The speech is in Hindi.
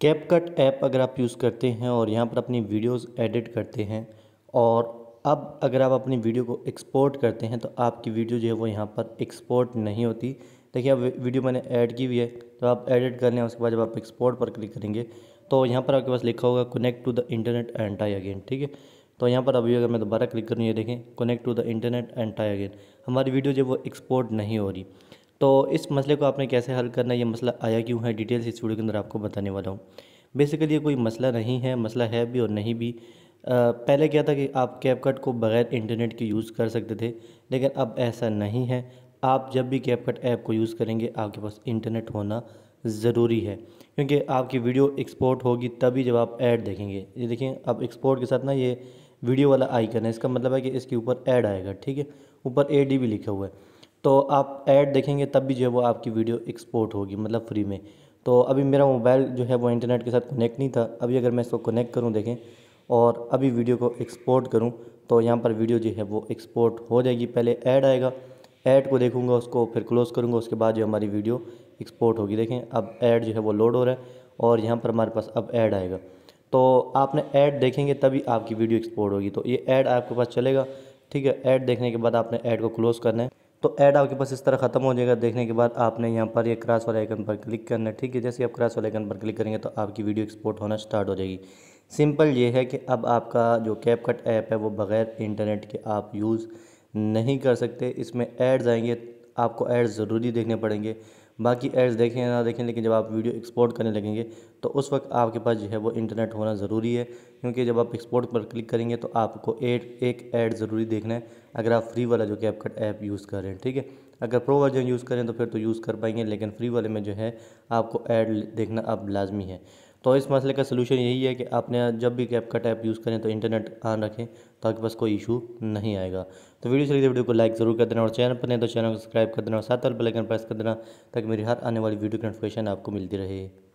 कैप कट ऐप अगर आप यूज़ करते हैं और यहाँ पर अपनी वीडियोस एडिट करते हैं और अब अगर आप अपनी वीडियो को एक्सपोर्ट करते हैं तो आपकी वीडियो जो है वो यहाँ पर एक्सपोर्ट नहीं होती देखिए अब वीडियो मैंने ऐड की हुई है तो आप एडिट कर लें उसके बाद जब आप एक्सपोर्ट पर क्लिक करेंगे तो यहाँ पर आपके पास लिखा होगा connect to the internet and try again ठीक है तो यहाँ पर अभी अगर मैं दोबारा क्लिक करूँ ये देखें connect to the internet and try again हमारी वीडियो जो वो एक्सपोर्ट नहीं हो रही तो इस मसले को आपने कैसे हल करना ये मसला आया क्यों है डिटेल्स इस वीडियो के अंदर आपको बताने वाला हूँ बेसिकली ये कोई मसला नहीं है मसला है भी और नहीं भी आ, पहले क्या था कि आप कैप कट को बग़ैर इंटरनेट के यूज़ कर सकते थे लेकिन अब ऐसा नहीं है आप जब भी कैप कट ऐप को यूज़ करेंगे आपके पास इंटरनेट होना ज़रूरी है क्योंकि आपकी वीडियो एक्सपोर्ट होगी तभी जब आप ऐड देखेंगे ये देखें अब एक्सपोर्ट के साथ ना ये वीडियो वाला आइकन है इसका मतलब है कि इसके ऊपर ऐड आएगा ठीक है ऊपर ए डी भी लिखा हुआ है तो आप ऐड देखेंगे तब भी जो है वो आपकी वीडियो एक्सपोर्ट होगी मतलब फ्री में तो अभी मेरा मोबाइल जो है वो इंटरनेट के साथ कनेक्ट नहीं था अभी अगर मैं इसको कनेक्ट करूँ देखें और अभी वीडियो को एक्सपोर्ट करूँ तो यहाँ पर वीडियो जो है वो एक्सपोर्ट हो जाएगी पहले ऐड आएगा ऐड को देखूँगा उसको फिर क्लोज़ करूँगा उसके बाद जो हमारी वीडियो एक्सपोर्ट होगी देखें अब ऐड जो है वो लोड हो रहा है और यहाँ पर हमारे पास अब ऐड आएगा तो आपने ऐड देखेंगे तभी आपकी वीडियो एक्सपोर्ट होगी तो ये ऐड आपके पास चलेगा ठीक है ऐड देखने के बाद आपने ऐड को क्लोज़ करना है तो ऐड आपके पास इस तरह ख़त्म हो जाएगा देखने के बाद आपने यहाँ पर ये यह क्रॉस वाले आइकन पर क्लिक करना है ठीक है जैसे आप क्रॉस वाले आइकन पर क्लिक करेंगे तो आपकी वीडियो एक्सपोर्ट होना स्टार्ट हो जाएगी सिंपल ये है कि अब आपका जो कैप कट ऐप है वो बग़ैर इंटरनेट के आप यूज़ नहीं कर सकते इसमें एड्स आएंगे आपको एड्स ज़रूरी देखने पड़ेंगे बाकी एड्स देखें ना देखें लेकिन जब आप वीडियो एक्सपोर्ट करने लगेंगे तो उस वक्त आपके पास जो है वो इंटरनेट होना ज़रूरी है क्योंकि जब आप एक्सपोर्ट पर क्लिक करेंगे तो आपको एड एक ऐड ज़रूरी देखना है अगर आप फ्री वाला जो कैपकट ऐप यूज़ कर रहे हैं ठीक है अगर प्रो वर्जन यूज़ करें तो फिर तो यूज़ कर पाएंगे लेकिन फ्री वाले में जो है आपको ऐड देखना अब लाजमी है तो इस मसले का सलूशन यही है कि आपने जब भी कैप का टैप यूज़ करें तो इंटरनेट ऑन रखें ताकि बस कोई इशू नहीं आएगा तो वीडियो चलिए वीडियो को लाइक ज़रूर कर देना और चैनल पर नहीं तो चैनल को सब्सक्राइब कर देना और साथ बेलाइकन प्रेस कर देना ताकि मेरी हर आने वाली वीडियो की नोटिफिकेशन आपको मिलती रहे